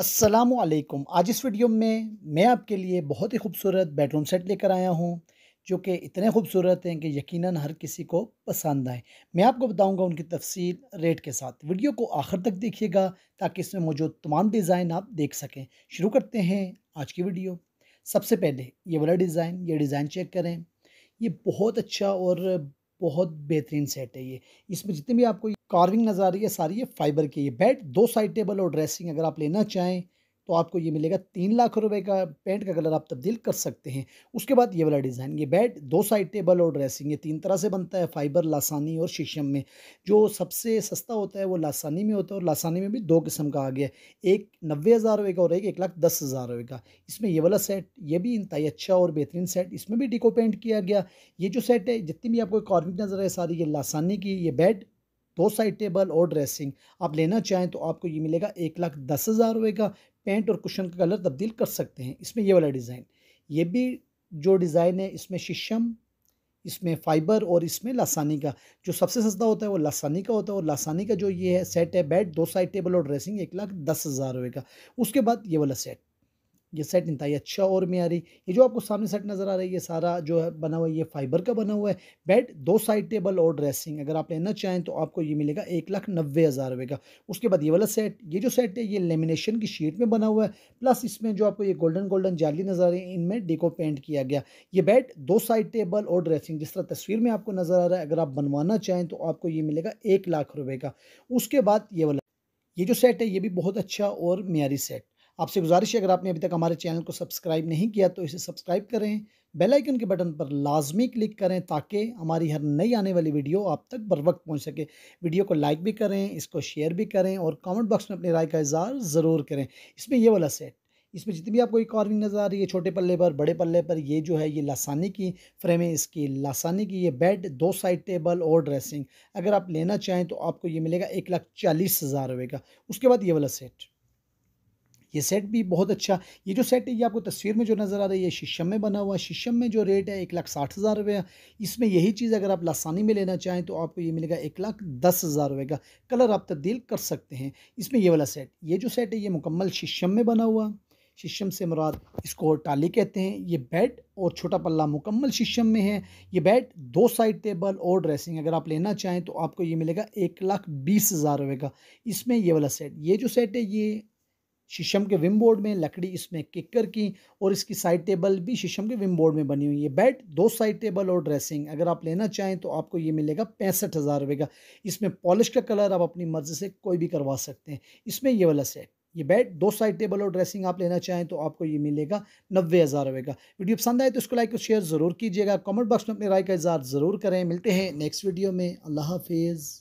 असलकुम आज इस वीडियो में मैं आपके लिए बहुत ही खूबसूरत बेडरूम सेट लेकर आया हूँ जो कि इतने खूबसूरत हैं कि यकीनन हर किसी को पसंद आए मैं आपको बताऊंगा उनकी तफसील रेट के साथ वीडियो को आखिर तक देखिएगा ताकि इसमें मौजूद तमाम डिज़ाइन आप देख सकें शुरू करते हैं आज की वीडियो सबसे पहले ये वाला डिज़ाइन ये डिज़ाइन चेक करें ये बहुत अच्छा और बहुत बेहतरीन सेट है ये इसमें जितने भी आपको कार्विंग नज़र आ रही है सारी ये फाइबर की ये बेड दो साइड टेबल और ड्रेसिंग अगर आप लेना चाहें तो आपको ये मिलेगा तीन लाख रुपए का पेंट का कलर आप तब्दील कर सकते हैं उसके बाद ये वाला डिज़ाइन ये बेड दो साइड टेबल और ड्रेसिंग ये तीन तरह से बनता है फाइबर लासानी और शीशम में जो सबसे सस्ता होता है वो लासानी में होता है और लासानी में भी दो किस्म का आ गया एक नब्बे हज़ार रुपये का और एक एक लाख दस हज़ार रुपये का इसमें ये वाला सेट ये भी इंतई अच्छा और बेहतरीन सेट इसमें भी डिको पेंट किया गया ये जो सेट है जितनी भी आपको कार्विंग नज़र है सारी ये लासानी की ये बेड दो साइड टेबल और ड्रेसिंग आप लेना चाहें तो आपको ये मिलेगा एक लाख दस हज़ार रुपये का पेंट और कुशन का कलर तब्दील कर सकते हैं इसमें ये वाला डिज़ाइन ये भी जो डिज़ाइन है इसमें शीशम इसमें फ़ाइबर और इसमें लासानी का जो सबसे सस्ता होता है वो लासानी का होता है और लासानी का जो ये है सेट है बेड दो साइड टेबल और ड्रेसिंग एक लाख दस हज़ार रुपये का उसके बाद ये वाला सेट ये सेट इंतई अच्छा और मीरी ये जो आपको सामने सेट नज़र आ रही है ये सारा जो है बना हुआ है ये फाइबर का बना हुआ है बेड दो साइड टेबल और ड्रेसिंग अगर आप लेना चाहें तो आपको ये मिलेगा एक लाख नब्बे हज़ार रुपये का उसके बाद ये वाला सेट ये जो सेट है ये लेमिनेशन की शीट में बना हुआ है प्लस इसमें जो आपको ये गोल्डन गोल्डन जाली नज़र आ रही है इनमें डेको पेंट किया गया ये बेड दो साइड टेबल और ड्रेसिंग जिस तरह तस्वीर में आपको नज़र आ रहा है अगर आप बनवाना चाहें तो आपको ये मिलेगा एक लाख रुपये का उसके बाद ये वाला ये जो सेट है ये भी बहुत अच्छा और मीरी सेट आपसे गुजारिश है अगर आपने अभी तक हमारे चैनल को सब्सक्राइब नहीं किया तो इसे सब्सक्राइब करें बेल आइकन के बटन पर लाजमी क्लिक करें ताकि हमारी हर नई आने वाली वीडियो आप तक बर वक्त पहुँच सके वीडियो को लाइक भी करें इसको शेयर भी करें और कमेंट बॉक्स में अपनी राय का इजहार ज़रूर करें इसमें यह वाला सेट इसमें जितनी भी आपको कार्विंग नज़र आ रही है छोटे पल्ले पर बड़े पल्ले पर ये जो है ये लासानी की फ्रेम है इसकी लासानी की ये बेड दो साइड टेबल और ड्रेसिंग अगर आप लेना चाहें तो आपको ये मिलेगा एक लाख चालीस हज़ार रुपये का उसके बाद ये वाला सेट ये सेट भी बहुत अच्छा ये जो सेट है ये आपको तस्वीर में जो नज़र आ रही है शीशम में बना हुआ शीशम में जो रेट है एक लाख साठ हज़ार रुपये इसमें यही चीज़ अगर आप लासानी में लेना चाहें तो आपको ये मिलेगा एक लाख दस हज़ार रुपये का कलर आप तब्दील कर सकते हैं इसमें ये वाला सेट ये जो सेट है ये मुकम्मल शीशम में बना हुआ शीशम से मुराद इसको टाली कहते हैं ये बेड और छोटा पल्ला मुकम्मल शीशम में है ये बेड दो साइड टेबल और ड्रेसिंग अगर आप लेना चाहें तो आपको ये मिलेगा एक लाख बीस हज़ार रुपये का इसमें ये वाला सेट ये जो सेट है ये शीशम के विम बोर्ड में लकड़ी इसमें किकर की और इसकी साइड टेबल भी शीशम के विम बोर्ड में बनी हुई है बेड दो साइड टेबल और ड्रेसिंग अगर आप लेना चाहें तो आपको ये मिलेगा पैंसठ हज़ार रुपये का इसमें पॉलिश का कलर आप अपनी मर्ज़ी से कोई भी करवा सकते हैं इसमें ये वाला सेट ये बेड दो साइड टेबल और ड्रेसिंग आप लेना चाहें तो आपको ये मिलेगा नब्बे हज़ार रुपये का वीडियो पसंद आए तो इसको लाइक और शेयर ज़रूर कीजिएगा कमेंट बॉक्स में अपनी राय का इजहार ज़रूर करें मिलते हैं नेक्स्ट वीडियो में अल्लाह हाफिज़